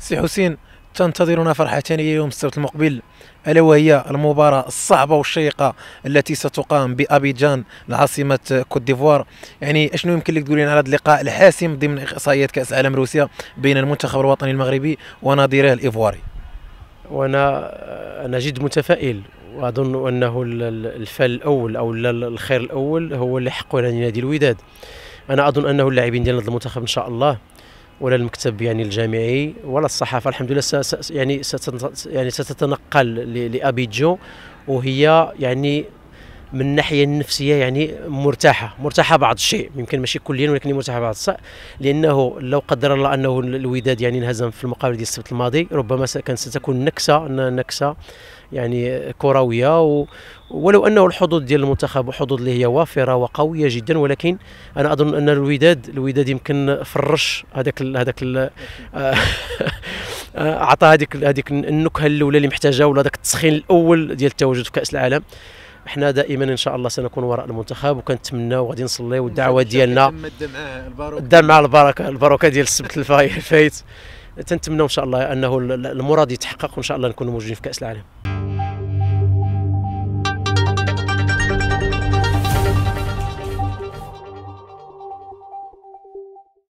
سي حسين تنتظرنا فرحة ثانية يوم السبت المقبل الا وهي المباراه الصعبه والشيقه التي ستقام بابيجان العاصمه كوت ديفوار يعني اشنو يمكن لك تقولين على هذا اللقاء الحاسم ضمن احصائيات كاس عالم روسيا بين المنتخب الوطني المغربي ونظيره الايفواري وانا انا جد متفائل واظن انه الفال الاول او الخير الاول هو اللي حقه لنادي الوداد انا اظن انه اللاعبين ديال المنتخب ان شاء الله ولا المكتب يعني الجامعي ولا الصحافه الحمد لله يعني يعني ستتنقل لابيجو وهي يعني من الناحيه النفسيه يعني مرتاحه مرتاحه بعض الشيء يمكن ماشي كليا ولكن مرتاحه بعض الشيء لانه لو قدر الله انه الوداد يعني انهزم في المقابله ديال السبت الماضي ربما كانت ستكون نكسه نكسه يعني كرويه و ولو انه الحظوظ ديال المنتخب حظوظ اللي هي وافره وقويه جدا ولكن انا اظن ان الوداد الوداد يمكن فرش هذاك هذاك اعطى هذيك هذيك النكهه الاولى اللي محتاجها ولا ذاك التسخين الاول ديال التواجد في كاس العالم حنا دائما ان شاء الله سنكون وراء المنتخب وكنتمنى وغادي نصليو الدعوه ديالنا دار مع البركه البركه ديال السبت الفايت تنتمناو ان شاء الله انه المراد يتحقق وان شاء الله نكون موجودين في كاس العالم